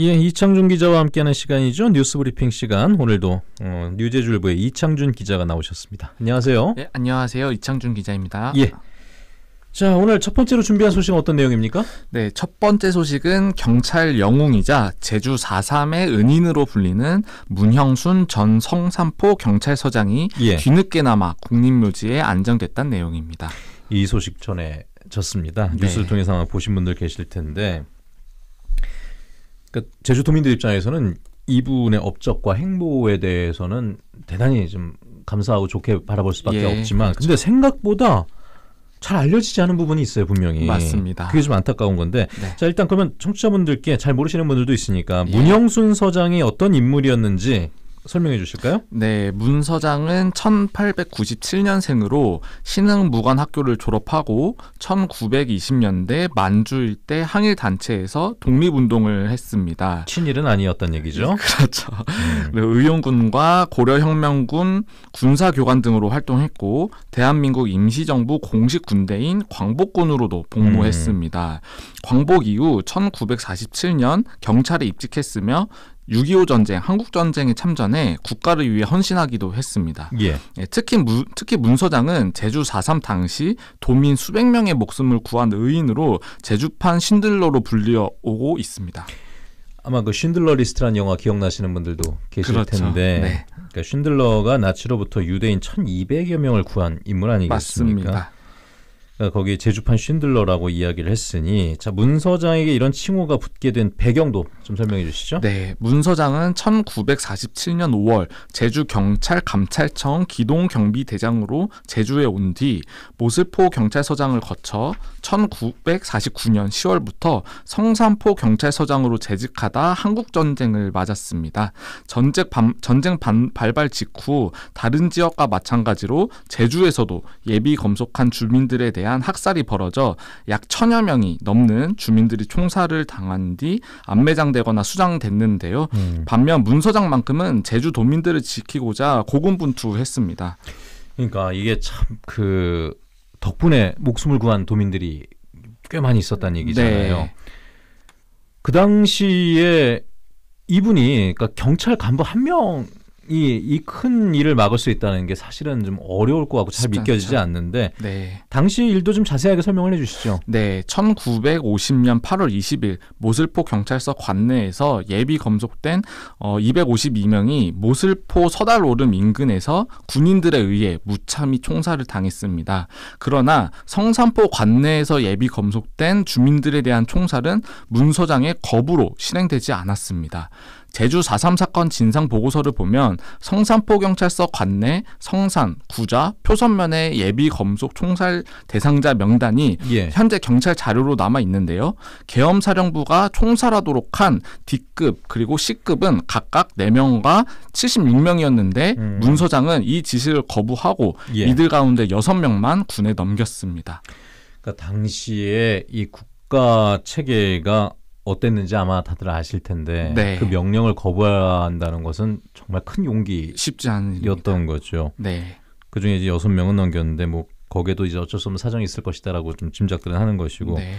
예, 이창준 기자와 함께하는 시간이죠. 뉴스 브리핑 시간. 오늘도 어, 뉴제주일부의 이창준 기자가 나오셨습니다. 안녕하세요. 네, 안녕하세요. 이창준 기자입니다. 예. 자, 오늘 첫 번째로 준비한 소식은 어떤 내용입니까? 네, 첫 번째 소식은 경찰 영웅이자 제주 4.3의 은인으로 불리는 문형순 전 성산포 경찰서장이 예. 뒤늦게나마 국립묘지에 안정됐다는 내용입니다. 이 소식 전해 졌습니다. 네. 뉴스를 통해서 보신 분들 계실 텐데 그러니까 제주도민들 입장에서는 이분의 업적과 행보에 대해서는 대단히 좀 감사하고 좋게 바라볼 수밖에 예, 없지만 그렇죠. 근데 생각보다 잘 알려지지 않은 부분이 있어요 분명히 맞습니다. 그게 좀 안타까운 건데 네. 자 일단 그러면 청취자분들께 잘 모르시는 분들도 있으니까 예. 문영순 서장이 어떤 인물이었는지 설명해 주실까요? 네, 문 서장은 1897년생으로 신흥 무관 학교를 졸업하고 1920년대 만주일 때 항일 단체에서 독립운동을 했습니다. 친일은 아니었던 얘기죠? 그렇죠. 음. 네, 의용군과 고려혁명군 군사교관 등으로 활동했고 대한민국 임시정부 공식 군대인 광복군으로도 복무했습니다. 음. 광복 이후 1947년 경찰에 입직했으며 6.25 전쟁, 한국 전쟁에 참전해 국가를 위해 헌신하기도 했습니다. 예. 예 특히 무, 특히 문서장은 제주 4.3 당시 도민 수백 명의 목숨을 구한 의인으로 제주판 신들러로 불리어오고 있습니다. 아마 그신들러 리스트란 영화 기억나시는 분들도 계실 그렇죠. 텐데 네. 그러니까 신들러가 나치로부터 유대인 1,200여 명을 구한 인물 아니겠습니까? 맞습니다. 어, 거기 제주판 쉰들러라고 이야기를 했으니 자 문서장에게 이런 칭호가 붙게 된 배경도 좀 설명해 주시죠. 네, 문서장은 1947년 5월 제주 경찰 감찰청 기동 경비대장으로 제주에 온 뒤 모슬포 경찰서장을 거쳐 1949년 10월부터 성산포 경찰서장으로 재직하다 한국 전쟁을 맞았습니다. 전쟁, 반, 전쟁 반, 발발 직후 다른 지역과 마찬가지로 제주에서도 예비 검속한 주민들에 대한 대한 학살이 벌어져 약 천여 명이 넘는 주민들이 총살을 당한 뒤 안매장되거나 수장됐는데요. 음. 반면 문서장만큼은 제주 도민들을 지키고자 고군분투했습니다. 그러니까 이게 참 그 덕분에 목숨을 구한 도민들이 꽤 많이 있었다는 얘기잖아요. 네. 그 당시에 이분이 그러니까 경찰 간부 한명 이큰 일을 막을 수 있다는 게 사실은 좀 어려울 것 같고 잘 믿겨지지 않죠. 않는데 네. 당시 일도 좀 자세하게 설명을 해주시죠. 네, 1950년 8월 20일 모슬포 경찰서 관내에서 예비 검속된 어, 252명이 모슬포 서달오름 인근에서 군인들에 의해 무참히 총살을 당했습니다. 그러나 성산포 관내에서 예비 검속된 주민들에 대한 총살은 문서장의 거부로 실행되지 않았습니다. 제주 4.3 사건 진상 보고서를 보면 성산포 경찰서 관내 성산, 구좌 표선면의 예비 검속 총살 대상자 명단이 예. 현재 경찰 자료로 남아 있는데요. 계엄사령부가 총살하도록 한 D급 그리고 C급은 각각 4명과 76명이었는데 음. 문 서장은 이 지시를 거부하고 예. 이들 가운데 6명만 군에 넘겼습니다. 그러니까 당시에 이 국가 체계가 어땠는지 아마 다들 아실 텐데 네. 그 명령을 거부한다는 것은 정말 큰 용기 쉽지 않이었던 거죠. 네. 그 중에 이제 여섯 명은 넘겼는데 뭐 거기에도 이제 어쩔 수 없는 사정이 있을 것이다라고 좀 짐작들은 하는 것이고 네.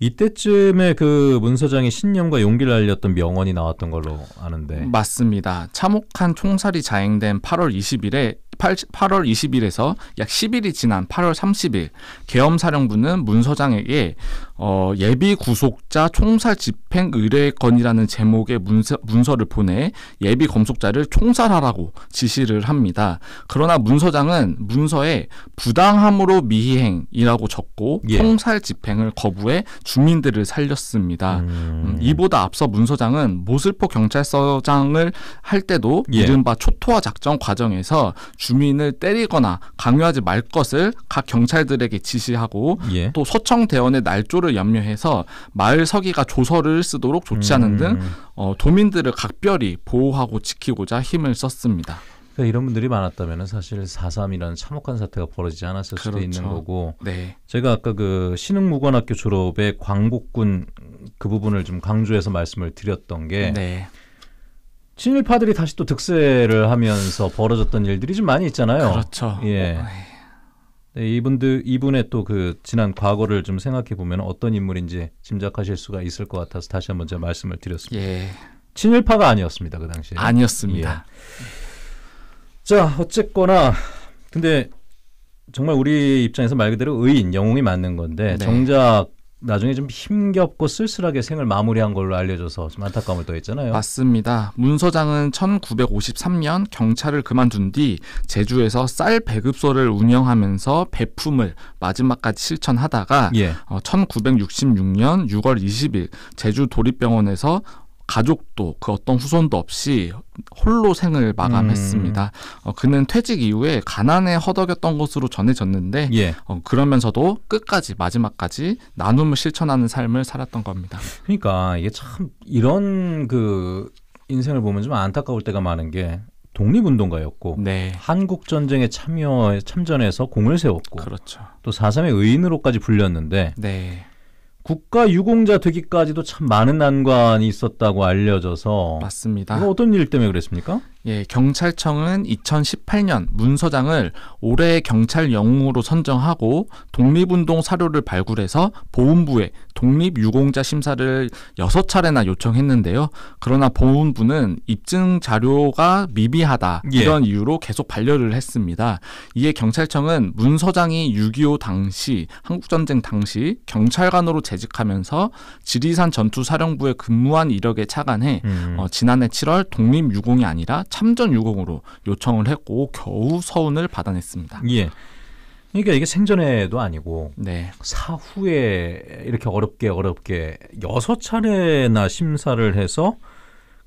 이때쯤에 그문서장이 신념과 용기를 알렸던 명언이 나왔던 걸로 아는데 맞습니다. 참혹한 총살이 자행된 8월 20일에 8, 8월 20일에서 약 10일이 지난 8월 30일 계엄사령부는 문 서장에게 어, 예비 구속자 총살 집행 의뢰권이라는 제목의 문서, 문서를 보내 예비 검속자를 총살하라고 지시를 합니다. 그러나 문 서장은 문서에 부당함으로 미행이라고 적고 예. 총살 집행을 거부해 주민들을 살렸습니다. 음. 음 이보다 앞서 문서장은 모슬포 경찰서장을 할 때도 예. 이른바 초토화 작전 과정에서 주민을 때리거나 강요하지 말 것을 각 경찰들에게 지시하고 예. 또 소청 대원의 날조를 염려해서 마을 서기가 조서를 쓰도록 조치하는 음. 등 어, 도민들을 각별히 보호하고 지키고자 힘을 썼습니다. 그러니까 이런 분들이 많았다면 사실 4.3이라는 참혹한 사태가 벌어지지 않았을 그렇죠. 수도 있는 그렇죠. 거고 네. 제가 아까 그 신흥무관학교 졸업의 광복군 그 부분을 좀 강조해서 말씀을 드렸던 게 네. 친일파들이 다시 또 득세를 하면서 벌어졌던 일들이 좀 많이 있잖아요. 그렇죠. 예. 어, 네, 이분들 이분의 또그 지난 과거를 좀 생각해 보면 어떤 인물인지 짐작하실 수가 있을 것 같아서 다시 한번 제가 말씀을 드렸습니다. 예. 친일파가 아니었습니다 그 당시에. 아니었습니다. 예. 자, 어쨌거나 근데 정말 우리 입장에서 말 그대로 의인, 영웅이 맞는 건데 네. 정작 나중에 좀 힘겹고 쓸쓸하게 생을 마무리한 걸로 알려져서 좀 안타까움을 더했잖아요. 맞습니다. 문 서장은 1953년 경찰을 그만둔 뒤 제주에서 쌀 배급소를 운영하면서 배품을 마지막까지 실천하다가 예. 어, 1966년 6월 20일 제주 도립병원에서 가족도 그 어떤 후손도 없이 홀로 생을 마감했습니다. 음. 어, 그는 퇴직 이후에 가난에 허덕였던 것으로 전해졌는데 예. 어, 그러면서도 끝까지 마지막까지 나눔을 실천하는 삶을 살았던 겁니다. 그러니까 이게 참 이런 그 인생을 보면 좀 안타까울 때가 많은 게 독립운동가였고 네. 한국 전쟁에 참여 참전해서 공을 세웠고 그렇죠. 또사3의 의인으로까지 불렸는데 네. 국가 유공자 되기까지도 참 많은 난관이 있었다고 알려져서 맞습니다. 어떤 일 때문에 그랬습니까? 예, 경찰청은 2018년 문서장을 올해의 경찰 영웅으로 선정하고 독립운동 사료를 발굴해서 보훈부에 독립유공자 심사를 6차례나 요청했는데요. 그러나 보훈부는 입증 자료가 미비하다 예. 이런 이유로 계속 반려를 했습니다. 이에 경찰청은 문서장이 6.25 당시 한국전쟁 당시 경찰관으로 재직하면서 지리산 전투사령부에 근무한 이력에 착안해 음. 어, 지난해 7월 독립유공이 아니라 참전유공으로 요청을 했고 겨우 서운을 받아냈습니다. 예. 그러니까 이게 생전에도 아니고 네. 사후에 이렇게 어렵게 어렵게 여섯 차례나 심사를 해서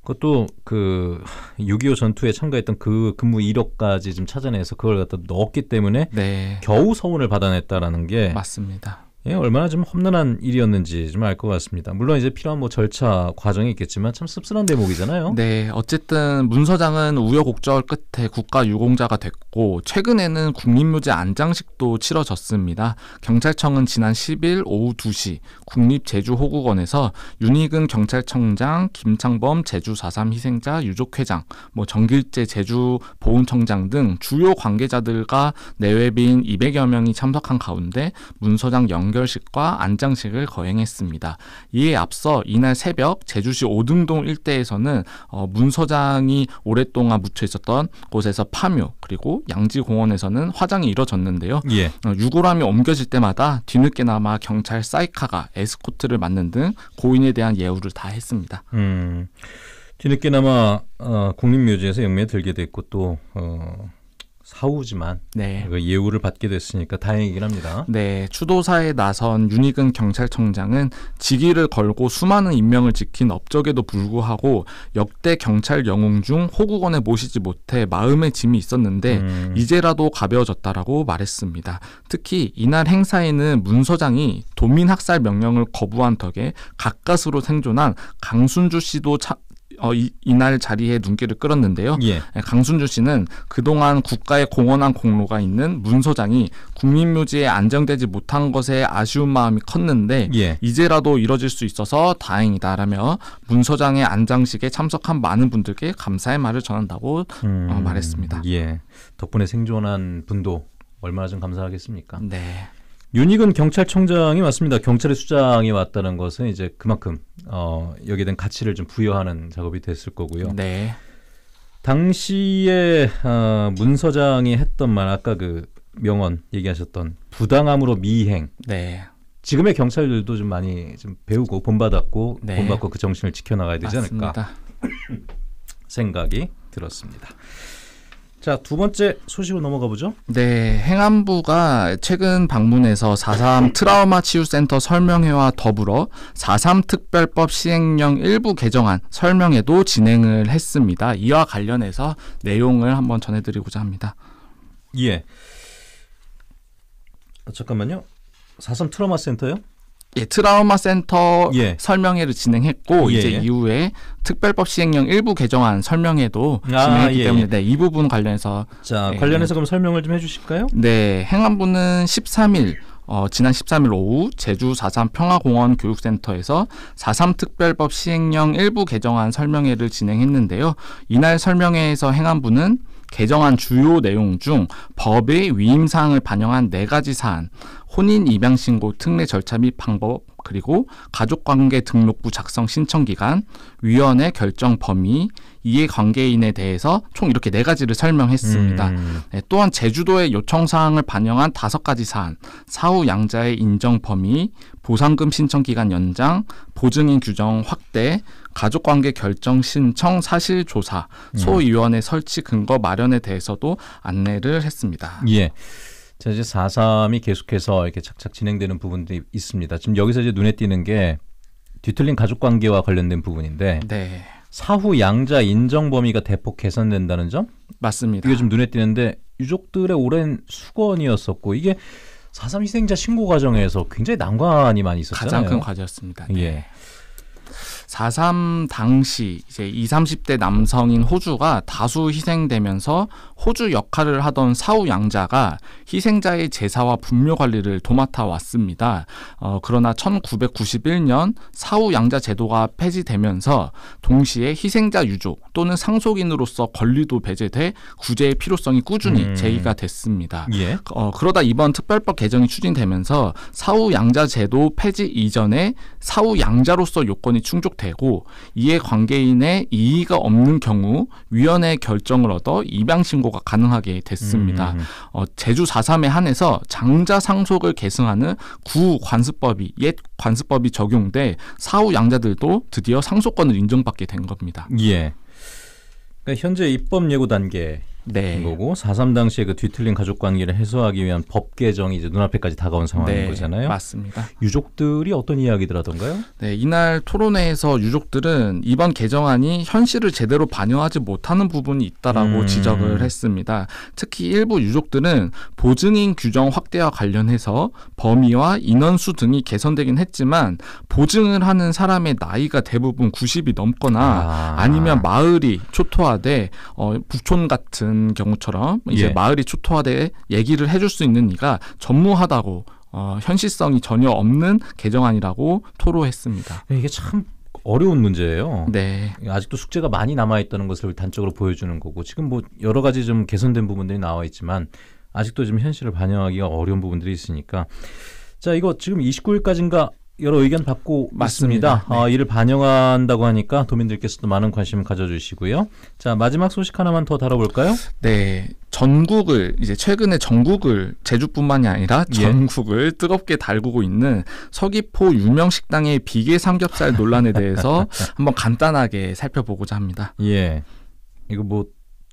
그것도 그 6.25 전투에 참가했던 그 근무 이력까지 좀 찾아내서 그걸 갖다 넣었기 때문에 네. 겨우 서운을 받아냈다라는 게 맞습니다. 예, 얼마나 좀 험난한 일이었는지 좀 알 것 같습니다. 물론 이제 필요한 뭐 절차 과정이 있겠지만 참 씁쓸한 대목이잖아요. 네, 어쨌든 문서장은 우여곡절 끝에 국가 유공자가 됐고 최근에는 국립묘지 안장식도 치러졌습니다. 경찰청은 지난 10일 오후 2시 국립제주호국원에서 윤익근 경찰청장, 김창범 제주 4.3 희생자 유족회장, 뭐 정길재 제주 보훈청장 등 주요 관계자들과 내외빈 200여 명이 참석한 가운데 문서장 영 종결식과 안장식을 거행했습니다. 이에 앞서 이날 새벽 제주시 오등동 일대에서는 어, 문서장이 오랫동안 묻혀 있었던 곳에서 파묘 그리고 양지공원에서는 화장이 이뤄졌는데요. 예. 어, 유골함이 옮겨질 때마다 뒤늦게나마 경찰 사이카가 에스코트를 맡는 등 고인에 대한 예우를 다 했습니다. 음, 뒤늦게나마 어, 국립묘지에서 영매에 들게 됐고 또 어, 사후지만 네. 예우를 받게 됐으니까 다행이긴 합니다. 네, 추도사에 나선 윤희근 경찰청장은 직위를 걸고 수많은 인명을 지킨 업적에도 불구하고 역대 경찰 영웅 중 호국원에 모시지 못해 마음의 짐이 있었는데 음. 이제라도 가벼워졌다라고 말했습니다. 특히 이날 행사에는 문 서장이 도민 학살 명령을 거부한 덕에 가까스로 생존한 강순주 씨도 차, 어, 이, 이날 자리에 눈길을 끌었는데요. 예. 네, 강순주 씨는 그동안 국가에 공헌한 공로가 있는 문서장이 국립묘지에 안정되지 못한 것에 아쉬운 마음이 컸는데 예. 이제라도 이뤄질 수 있어서 다행이다라며 문서장의 안장식에 참석한 많은 분들께 감사의 말을 전한다고 어, 음, 어, 말했습니다. 예. 덕분에 생존한 분도 얼마나 좀 감사하겠습니까? 네. 윤익은 경찰청장이 맞습니다. 경찰의 수장이 왔다는 것은 이제 그만큼 어, 여기에 대한 가치를 좀 부여하는 작업이 됐을 거고요. 네. 당시에 어, 문 서장이 했던 말 아까 그 명언 얘기하셨던 부당함으로 미행. 네. 지금의 경찰들도 좀 많이 좀 배우고 본받았고 네. 본받고 그 정신을 지켜나가야 되지 않을까 맞습니다. 생각이 들었습니다. 자, 두 번째 소식으로 넘어가 보죠. 네, 행안부가 최근 방문해서 4.3 트라우마 치유센터 설명회와 더불어 4.3 특별법 시행령 일부 개정안 설명회도 진행을 했습니다. 이와 관련해서 내용을 한번 전해드리고자 합니다. 예. 아, 잠깐만요. 4.3 트라우마 센터요? 예, 트라우마 센터 예. 설명회를 진행했고 예 이제 예. 이후에 특별법 시행령 일부 개정안 설명회도 아, 진행했기 예 때문에 네, 이 부분 관련해서 자, 예, 관련해서 예. 그럼 설명을 좀 해 주실까요? 네, 행안부는 13일 어, 지난 13일 오후 제주 4.3 평화공원 교육센터에서 4.3 특별법 시행령 일부 개정안 설명회를 진행했는데요. 이날 설명회에서 행안부는 개정안 주요 내용 중 법의 위임 사항을 반영한 네 가지 사안, 혼인 입양 신고 특례 절차 및 방법 그리고 가족관계 등록부 작성 신청 기간, 위원회 결정 범위, 이해관계인에 대해서 총 이렇게 네 가지를 설명했습니다. 음. 네, 또한 제주도의 요청 사항을 반영한 다섯 가지 사안, 사후 양자의 인정 범위, 보상금 신청 기간 연장, 보증인 규정 확대, 가족관계 결정 신청 사실 조사, 음. 소위원회 설치 근거 마련에 대해서도 안내를 했습니다. 예. 자, 이제 4.3이 계속해서 이렇게 착착 진행되는 부분도 있습니다. 지금 여기서 이제 눈에 띄는 게 뒤틀린 가족 관계와 관련된 부분인데 네. 사후 양자 인정 범위가 대폭 개선된다는 점? 맞습니다. 이게 좀 눈에 띄는데 유족들의 오랜 수건이었었고 이게 4.3 희생자 신고 과정에서 굉장히 난관이 많이 있었잖아요. 가장 큰 과제였습니다. 네. 예. 4.3 당시 이제 20, 30대 남성인 호주가 다수 희생되면서 호주 역할을 하던 사후 양자가 희생자의 제사와 분묘 관리를 도맡아 왔습니다. 어, 그러나 1991년 사후 양자 제도가 폐지되면서 동시에 희생자 유족 또는 상속인으로서 권리도 배제돼 구제의 필요성이 꾸준히 음. 제기가 됐습니다. 예? 어, 그러다 이번 특별법 개정이 추진되면서 사후 양자 제도 폐지 이전에 사후 양자로서 요건이 충족 되고 이해관계인의 이의가 없는 경우 위원회 결정을 얻어 입양 신고가 가능하게 됐습니다. 음. 음, 음. 어, 제주 4.3에 한해서 장자 상속을 계승하는 구 관습법이 옛 관습법이 적용돼 사후 양자들도 드디어 상속권을 인정받게 된 겁니다. 예. 그러니까 현재 입법 예고 단계 네. 거고 4.3 당시에 그 뒤틀린 가족 관계를 해소하기 위한 법 개정이 이제 눈앞에까지 다가온 상황인 네, 거잖아요. 맞습니다. 유족들이 어떤 이야기들 하던가요? 네, 이날 토론회에서 유족들은 이번 개정안이 현실을 제대로 반영하지 못하는 부분이 있다라고 음. 지적을 했습니다. 특히 일부 유족들은 보증인 규정 확대와 관련해서 범위와 인원수 등이 개선되긴 했지만 보증을 하는 사람의 나이가 대부분 90이 넘거나 아. 니면 마을이 초토화돼 어, 부촌 같은 같은 경우처럼 이제 예. 마을이 초토화돼 얘기를 해줄 수 있는 이가 전무하다고 어, 현실성이 전혀 없는 개정안이라고 토로했습니다. 네, 이게 참 어려운 문제예요. 네. 아직도 숙제가 많이 남아 있다는 것을 단적으로 보여주는 거고 지금 뭐 여러 가지 좀 개선된 부분들이 나와 있지만 아직도 좀 현실을 반영하기가 어려운 부분들이 있으니까 자 이거 지금 29일까지인가 여러 의견 받고 맞습니다. 아, 네. 아, 이를 반영한다고 하니까 도민들께서도 많은 관심 가져주시고요. 자 마지막 소식 하나만 더 다뤄볼까요? 네, 전국을 이제 최근에 전국을 제주뿐만이 아니라 예. 전국을 예. 뜨겁게 달구고 있는 서귀포 유명 식당의 비계 삼겹살 논란에 대해서 한번 간단하게 살펴보고자 합니다. 예, 이거 뭐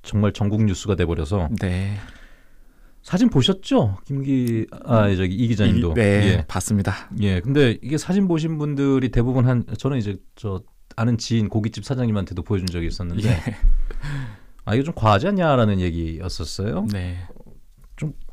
정말 전국 뉴스가 돼버려서. 네. 사진 보셨죠? 김기 아, 아 저기 이 기자님도 네 예. 봤습니다. 예, 근데 이게 사진 보신 분들이 대부분 한 저는 이제 저 아는 지인 고깃집 사장님한테도 보여준 적이 있었는데 예. 아 이거 좀 과하지 않냐라는 얘기였었어요. 네.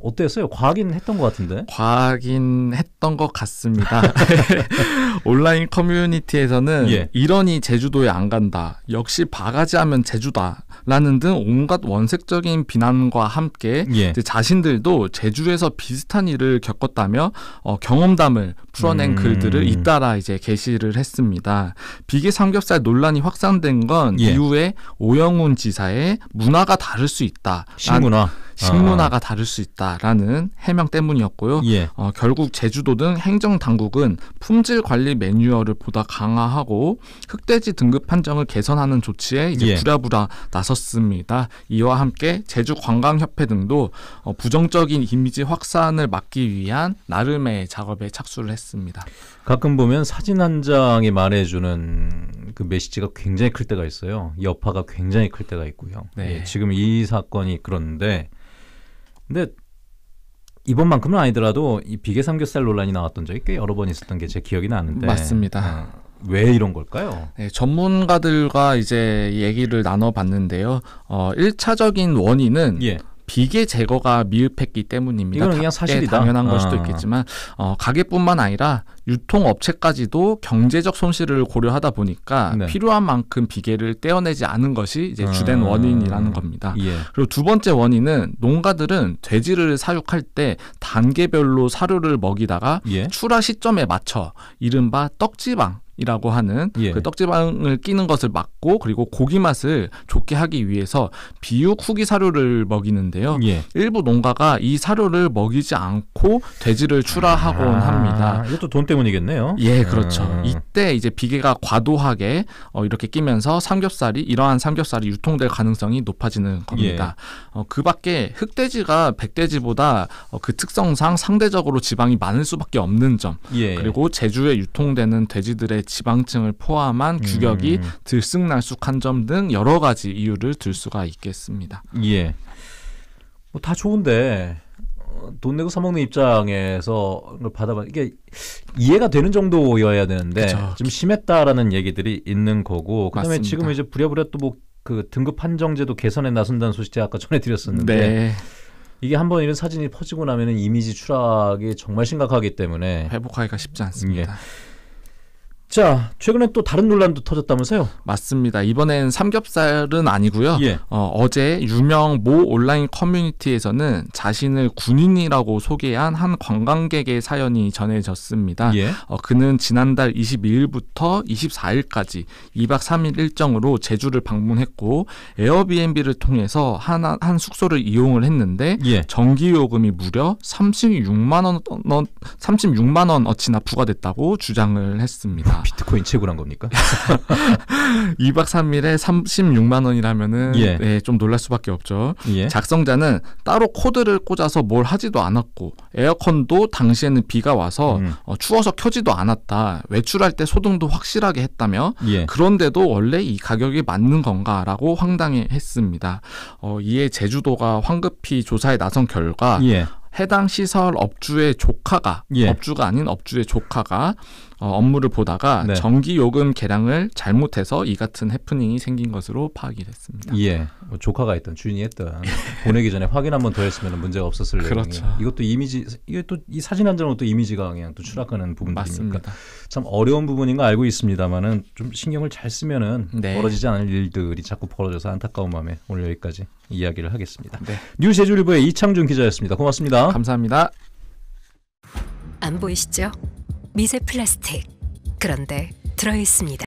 어땠어요? 과하긴 했던 것 같은데? 과하긴 했던 것 같습니다. 온라인 커뮤니티에서는 예. 이러니 제주도에 안 간다. 역시 바가지 하면 제주다. 라는 등 온갖 원색적인 비난과 함께 예. 자신들도 제주에서 비슷한 일을 겪었다며 어, 경험담을 풀어낸 음... 글들을 잇따라 이제 게시를 했습니다. 비계 삼겹살 논란이 확산된 건 예. 이후에 오영훈 지사의 문화가 다를 수 있다. 신문화. 아, 식문화가 아. 다를 수 있다라는 해명 때문이었고요. 예. 어, 결국 제주도 등 행정 당국은 품질 관리 매뉴얼을 보다 강화하고 흑돼지 등급 판정을 개선하는 조치에 이제 예. 부랴부랴 나섰습니다. 이와 함께 제주 관광협회 등도 어, 부정적인 이미지 확산을 막기 위한 나름의 작업에 착수를 했습니다. 가끔 보면 사진 한 장이 말해주는 그 메시지가 굉장히 클 때가 있어요. 여파가 굉장히 클 때가 있고요. 네. 예, 지금 이 사건이 그런데 근데 이번만큼은 아니더라도 이 비계 삼겹살 논란이 나왔던 적이 꽤 여러 번 있었던 게 제 기억이 나는데 맞습니다. 어, 왜 이런 걸까요? 네, 전문가들과 이제 얘기를 나눠봤는데요. 어, 1차적인 원인은 예. 비계 제거가 미흡했기 때문입니다. 이건 그냥 사실이다. 당연한 걸 수도 아. 있겠지만 어, 가게뿐만 아니라 유통업체까지도 경제적 손실을 고려하다 보니까 네. 필요한 만큼 비계를 떼어내지 않은 것이 이제 주된 음. 원인이라는 겁니다. 예. 그리고 두 번째 원인은 농가들은 돼지를 사육할 때 단계별로 사료를 먹이다가 예. 출하 시점에 맞춰 이른바 떡지방 이라고 하는 예. 그 떡지방을 끼는 것을 막고 그리고 고기 맛을 좋게 하기 위해서 비육 후기 사료를 먹이는데요. 예. 일부 농가가 이 사료를 먹이지 않고 돼지를 출하하곤 아, 합니다. 이것도 돈 때문이겠네요. 예, 그렇죠. 음. 이때 이제 비계가 과도하게 어, 이렇게 끼면서 삼겹살이 이러한 삼겹살이 유통될 가능성이 높아지는 겁니다. 예. 어, 그밖에 흑돼지가 백돼지보다 어, 그 특성상 상대적으로 지방이 많을 수밖에 없는 점 예. 그리고 제주에 유통되는 돼지들의 지방층을 포함한 규격이 음. 들쑥날쑥한 점 등 여러 가지 이유를 들 수가 있겠습니다. 예. 뭐다 좋은데 돈 내고 사먹는 입장에서 받아봐 이게 이해가 되는 정도여야 되는데 그쵸. 좀 심했다라는 얘기들이 있는 거고 그다음에 지금 이제 부랴부랴 또 뭐 그 등급 판정제도 개선에 나선다는 소식 제가 아까 전해드렸었는데 네. 이게 한번 이런 사진이 퍼지고 나면은 이미지 추락이 정말 심각하기 때문에 회복하기가 쉽지 않습니다. 예. 자, 최근에 또 다른 논란도 터졌다면서요? 맞습니다. 이번엔 삼겹살은 아니고요. 예. 어, 제 유명 모 온라인 커뮤니티에서는 자신을 군인이라고 소개한 한 관광객의 사연이 전해졌습니다. 예. 어, 그는 지난달 22일부터 24일까지 2박 3일 일정으로 제주를 방문했고 에어비앤비를 통해서 한, 한 숙소를 이용을 했는데 예. 전기 요금이 무려 36만 원, 36만 원 어치나 부과됐다고 주장을 했습니다. 비트코인 최고란 겁니까? 2박 3일에 36만 원이라면은 예. 네, 좀 놀랄 수밖에 없죠. 예. 작성자는 따로 코드를 꽂아서 뭘 하지도 않았고 에어컨도 당시에는 비가 와서 음. 어, 추워서 켜지도 않았다. 외출할 때 소등도 확실하게 했다며 예. 그런데도 원래 이 가격이 맞는 건가라고 황당해했습니다. 어, 이에 제주도가 황급히 조사에 나선 결과 예. 해당 시설 업주의 조카가 예. 업주가 아닌 업주의 조카가 어, 업무를 보다가 네. 전기 요금 계량을 잘못해서 이 같은 해프닝이 생긴 것으로 파악이 됐습니다. 예, 뭐 조카가 했던 주이 했던 보내기 전에 확인 한번더 했으면 문제가 없었을 그렇죠. 내용이 이것도 이미지 이게 또이 사진 한 장은 또 이미지가 그냥 또 추락하는 부분들이니까 참 어려운 부분인 거 알고 있습니다만은 좀 신경을 잘 쓰면은 네. 벌어지지 않을 일들이 자꾸 벌어져서 안타까운 마음에 오늘 여기까지 이야기를 하겠습니다. 네. 뉴 제주일보의 이창준 기자였습니다. 고맙습니다. 감사합니다. 안 보이시죠? 미세 플라스틱 그런데 들어 있습니다.